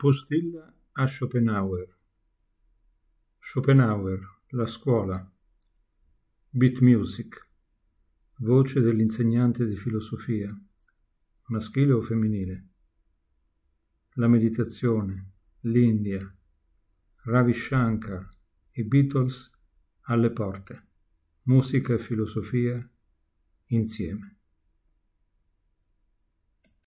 Postilla a Schopenhauer. Schopenhauer, la scuola. Beat music. Voce dell'insegnante di filosofia, maschile o femminile. La meditazione, l'India, Ravi Shankar, i Beatles alle porte. Musica e filosofia insieme.